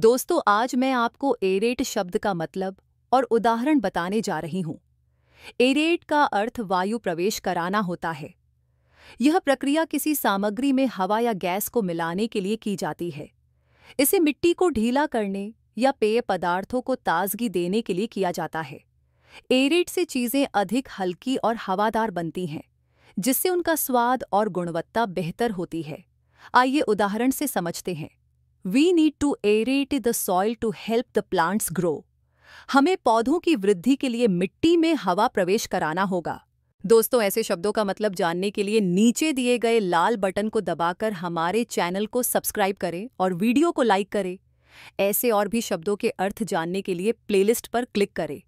दोस्तों आज मैं आपको एरेट शब्द का मतलब और उदाहरण बताने जा रही हूं एरेट का अर्थ वायु प्रवेश कराना होता है यह प्रक्रिया किसी सामग्री में हवा या गैस को मिलाने के लिए की जाती है इसे मिट्टी को ढीला करने या पेय पदार्थों को ताजगी देने के लिए किया जाता है एरेट से चीज़ें अधिक हल्की और हवादार बनती हैं जिससे उनका स्वाद और गुणवत्ता बेहतर होती है आइए उदाहरण से समझते हैं we need to aerate the soil to help the plants grow हमें पौधों की वृद्धि के लिए मिट्टी में हवा प्रवेश कराना होगा दोस्तों ऐसे शब्दों का मतलब जानने के लिए नीचे दिए गए लाल बटन को दबाकर हमारे चैनल को सब्सक्राइब करें और वीडियो को लाइक करें ऐसे और भी शब्दों के अर्थ जानने के लिए प्लेलिस्ट पर क्लिक करें